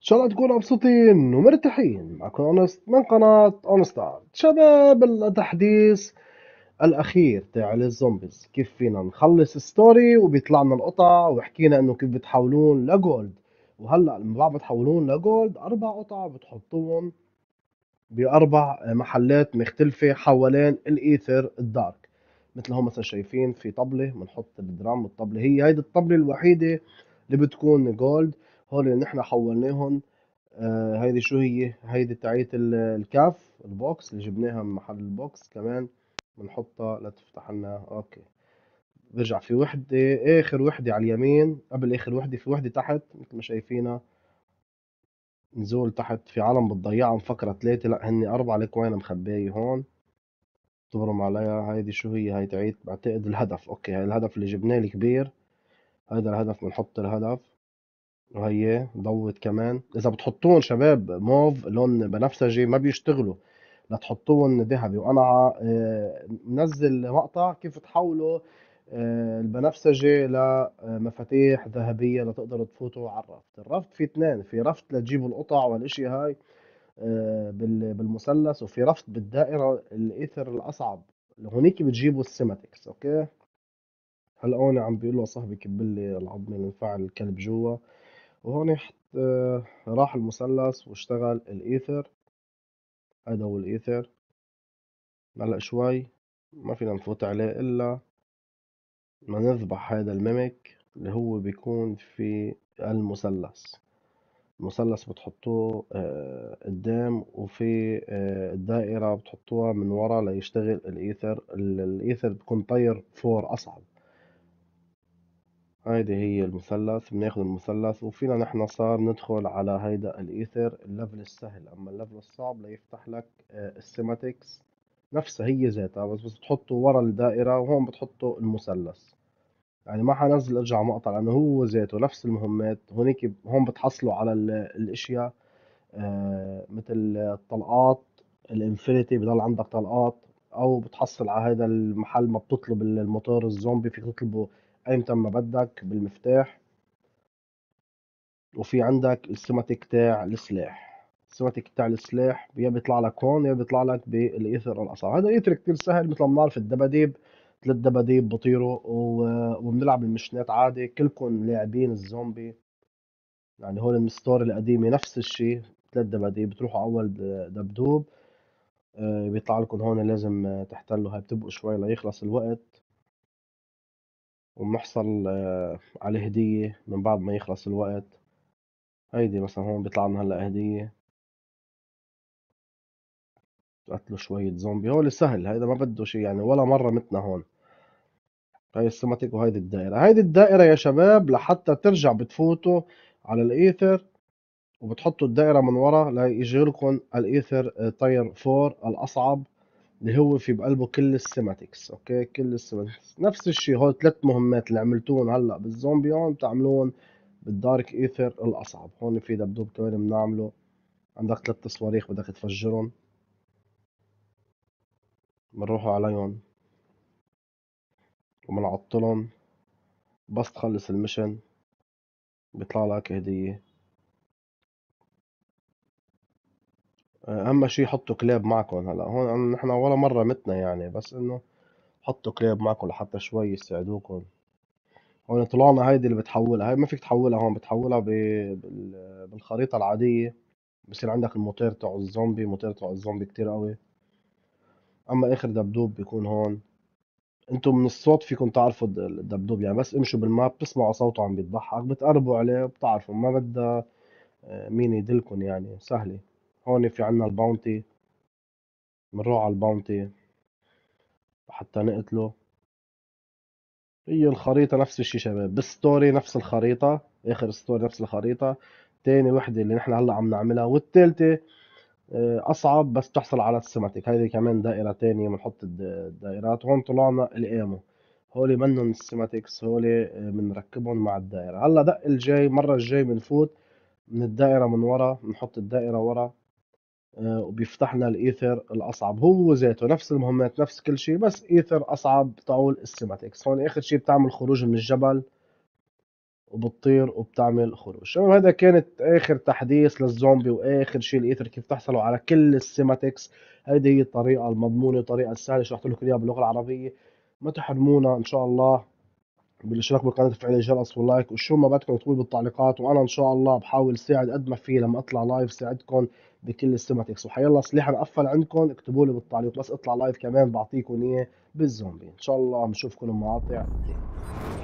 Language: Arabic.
ان شاء الله تكونوا مبسوطين ومرتاحين معكم اونست من قناه اونست شباب التحديث الاخير تاع الزومبيز كيف فينا نخلص ستوري وبيطلع لنا القطع وحكينا انه كيف بتحولون لجولد وهلا لما بتحولون لجولد اربع قطع بتحطوهم باربع محلات مختلفه حوالين الايثر الدارك مثل هون مثلا شايفين في طبله بنحط الدرام والطبله هي هيدي الطبله الوحيده اللي بتكون جولد هول اللي نحن حولناهم آه، هيدي شو هي هيدي تاعيت الكاف البوكس اللي جبناها من محل البوكس كمان بنحطها لتفتح لنا اوكي برجع في وحدة اخر وحدة على اليمين قبل اخر وحدة في وحدة تحت مثل ما شايفينها نزول تحت في عالم بتضيعها مفكرة ثلاثة لا هني أربعة لك وين مخباية هون تبرم عليها هيدي شو هي هاي تعيد بعتقد الهدف اوكي هاي الهدف اللي جبناه الكبير هذا الهدف بنحط الهدف وهي ضوت كمان اذا بتحطوهم شباب موف لون بنفسجي ما بيشتغلوا لتحطوهم ذهبي وانا آه، منزل مقطع كيف تحولوا آه، البنفسجي لمفاتيح آه، ذهبيه لتقدروا تفوتوا على الرفت الرفت في اثنين في رفت لتجيبوا القطع والاشي هاي بالمثلث وفي رفت بالدائره الايثر الاصعب هونيك بتجيبوا السيماتكس اوكي هلا هون عم بيقول له صاحبي كب لي العظمه اللي الكلب جوا وهون آه، راح المثلث واشتغل الايثر هو الايثر هلا شوي ما فينا نفوت عليه الا ما نذبح هذا الميمك اللي هو بيكون في المثلث المثلث بتحطوه آه، قدام وفي آه، الدائرة بتحطوها من ورا ليشتغل الإيثر الإيثر بيكون طير فور أصعب هيدي هي المثلث بناخد المثلث وفينا نحنا صار ندخل على هيدا الايثر الليفل السهل اما الليفل الصعب ليفتح لك آه، السيماتكس نفسها هي ذاتها بس بس بتحطه ورا الدائرة وهون بتحطه المثلث يعني ما حنزل ارجع مقطع لانه هو ذاته نفس المهمات هونيك هون بتحصلوا على الاشياء آه، مثل الطلقات الانفينيتي بضل عندك طلقات او بتحصل على هذا المحل ما بتطلب الموتور الزومبي فيك تطلبه ايمتى ما بدك بالمفتاح وفي عندك السماتيك تاع السلاح السماتيك تاع السلاح يا بيطلع لك هون يا بيطلع لك بالايثر او الاصابع هذا ايثر كتير سهل مثل ما بنعرف الدباديب ثلاث دباديب بطيروا وبنلعب المشنات عادي كلكم لاعبين الزومبي يعني هول المستور القديمه نفس الشيء ثلاث دباديب بتروحوا اول دبدوب آه، بيطلع لكم هون لازم تحتلوا هاي بتبقوا شوي ليخلص الوقت وبنحصل آه، على هدية من بعد ما يخلص الوقت هيدي مثلا هون بيطلع لنا هلا هدية قتلوا شوية زومبي هول سهل هيدا ما بده شي يعني ولا مرة متنا هون هاي السيماتيك وهيدي الدائرة هيدي الدائرة يا شباب لحتى ترجع بتفوتوا على الإيثر وبتحطوا الدائرة من ورا ليجيلكم لكم الإيثر آه، تاير فور الأصعب اللي هو في بقلبه كل السيماتكس اوكي كل السيماتكس نفس الشيء هول ثلاث مهمات اللي عملتوهم هلا بالزومبي هون بتعملوهم بالدارك ايثر الاصعب هون في دبدوب كمان بنعمله عندك ثلاث صواريخ بدك تفجرهم بنروحوا عليهم وبنعطلهم بس تخلص المشن بيطلع لك هدية اهم شيء حطوا كلاب معكم هلا هون نحن ولا مره متنا يعني بس انه حطوا كلاب معكم لحتى شوي يساعدوكم هون طلعنا هيدي اللي بتحولها هاي ما فيك تحولها هون بتحولها بالخريطه العاديه بصير عندك الموتير تاع الزومبي موتير تاع الزومبي كتير قوي اما اخر دبدوب بيكون هون انتم من الصوت فيكم تعرفوا الدبدوب يعني بس امشوا بالماب بتسمعوا صوته عم بيضحك بتقربوا عليه بتعرفوا ما بدها آه، مين يدلكم يعني سهله هون في عنا الباونتي بنروح على الباونتي حتى نقتله هي الخريطة نفس الشي شباب بالستوري نفس الخريطة اخر ستوري نفس الخريطة تاني وحدة اللي نحن هلا عم نعملها والتالتة آه، اصعب بس تحصل على السيماتيك هيدي كمان دائرة تانية بنحط الدائرات هون طلعنا الامو هولي منن السيماتيكس هولي بنركبهم آه، مع الدائرة هلا دق الجاي مرة الجاي بنفوت من الدائرة من ورا بنحط الدائرة ورا آه، وبيفتح لنا الايثر الاصعب هو ذاته نفس المهمات نفس كل شيء بس ايثر اصعب طاول السيماتكس هون اخر شيء بتعمل خروج من الجبل وبتطير وبتعمل خروج شباب هذا كانت اخر تحديث للزومبي واخر شيء الايثر كيف تحصلوا على كل السيماتكس هيدي هي الطريقه المضمونه الطريقه السهله شرحت لكم اياها باللغه العربيه ما تحرمونا ان شاء الله بالاشتراك بالقناه وتفعيل الجرس واللايك وشو ما بدكم تقولوا بالتعليقات وانا ان شاء الله بحاول ساعد قد ما في لما اطلع لايف ساعدكم بكل السيماتكس وحيلا سلاح مقفل عندكم اكتبوا لي بالتعليق بس اطلع لايف كمان بعطيكم اياه بالزومبي ان شاء الله بنشوفكم بمقاطع